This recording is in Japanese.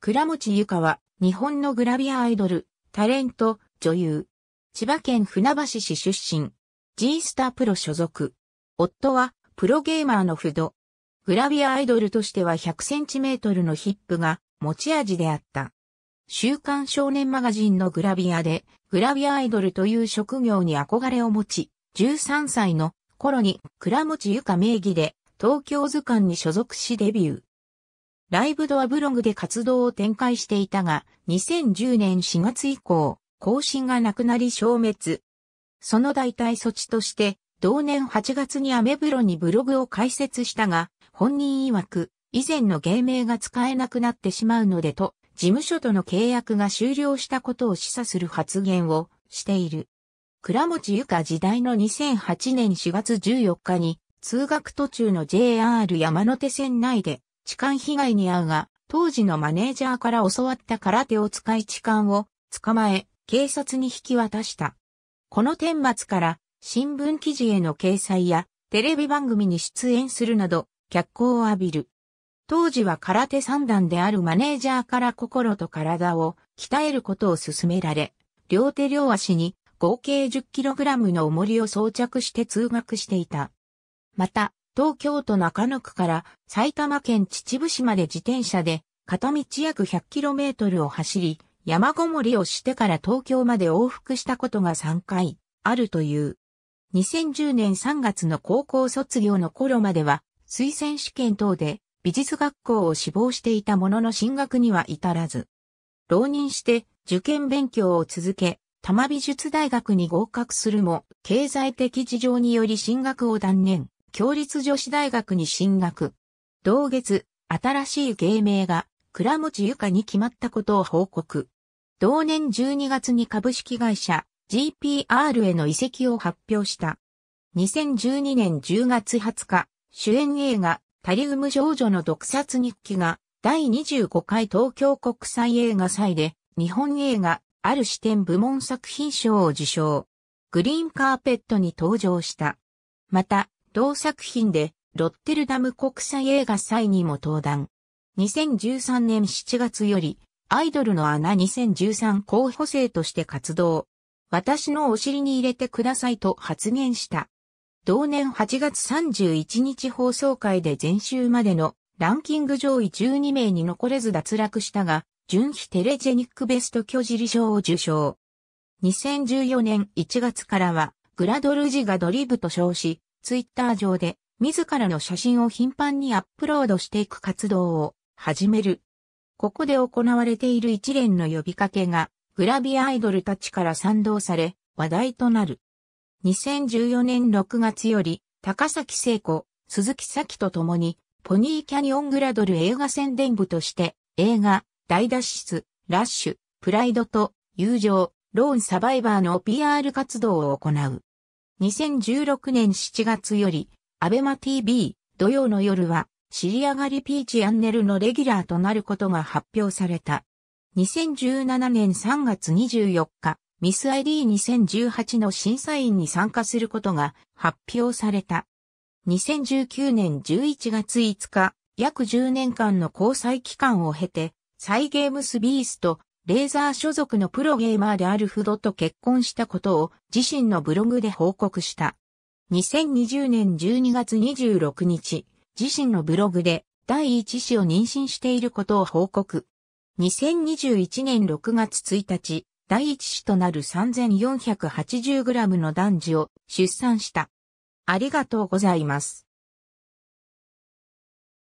倉持ゆかは、日本のグラビアアイドル、タレント、女優。千葉県船橋市出身。G スタープロ所属。夫は、プロゲーマーの不動。グラビアアイドルとしては1 0 0トルのヒップが持ち味であった。週刊少年マガジンのグラビアで、グラビアアイドルという職業に憧れを持ち、13歳の頃に倉持ゆか名義で東京図鑑に所属しデビュー。ライブドアブログで活動を展開していたが、2010年4月以降、更新がなくなり消滅。その代替措置として、同年8月にアメブロにブログを開設したが、本人曰く、以前の芸名が使えなくなってしまうのでと、事務所との契約が終了したことを示唆する発言をしている。倉持ゆか時代の2008年4月14日に、通学途中の JR 山手線内で、痴漢被害に遭うが、当時のマネージャーから教わった空手を使い痴漢を捕まえ、警察に引き渡した。この天末から新聞記事への掲載やテレビ番組に出演するなど脚光を浴びる。当時は空手三段であるマネージャーから心と体を鍛えることを勧められ、両手両足に合計 10kg の重りを装着して通学していた。また、東京都中野区から埼玉県秩父市まで自転車で片道約 100km を走り、山ごもりをしてから東京まで往復したことが3回あるという。2010年3月の高校卒業の頃までは推薦試験等で美術学校を志望していたものの進学には至らず。浪人して受験勉強を続け、多摩美術大学に合格するも、経済的事情により進学を断念。共立女子大学に進学。同月、新しい芸名が、倉持ゆかに決まったことを報告。同年12月に株式会社 GPR への移籍を発表した。2012年10月20日、主演映画タリウム少女の毒殺日記が第25回東京国際映画祭で日本映画ある視点部門作品賞を受賞。グリーンカーペットに登場した。また、同作品で、ロッテルダム国際映画祭にも登壇。2013年7月より、アイドルの穴2013候補生として活動。私のお尻に入れてくださいと発言した。同年8月31日放送会で前週までのランキング上位12名に残れず脱落したが、準非テレジェニックベスト巨尻賞を受賞。2014年1月からは、グラドルジがドリブと称し、ツイッター上で自らの写真を頻繁にアップロードしていく活動を始める。ここで行われている一連の呼びかけがグラビアアイドルたちから賛同され話題となる。2014年6月より高崎聖子、鈴木咲と共にポニーキャニオングラドル映画宣伝部として映画大脱出、ラッシュ、プライドと友情、ローンサバイバーの PR 活動を行う。2016年7月より、アベマ TV 土曜の夜は、尻上がりピーチアンネルのレギュラーとなることが発表された。2017年3月24日、ミス ID2018 の審査員に参加することが発表された。2019年11月5日、約10年間の交際期間を経て、サイゲームスビースト、レーザー所属のプロゲーマーであるフドと結婚したことを自身のブログで報告した。2020年12月26日、自身のブログで第一子を妊娠していることを報告。2021年6月1日、第一子となる 3480g の男児を出産した。ありがとうございます。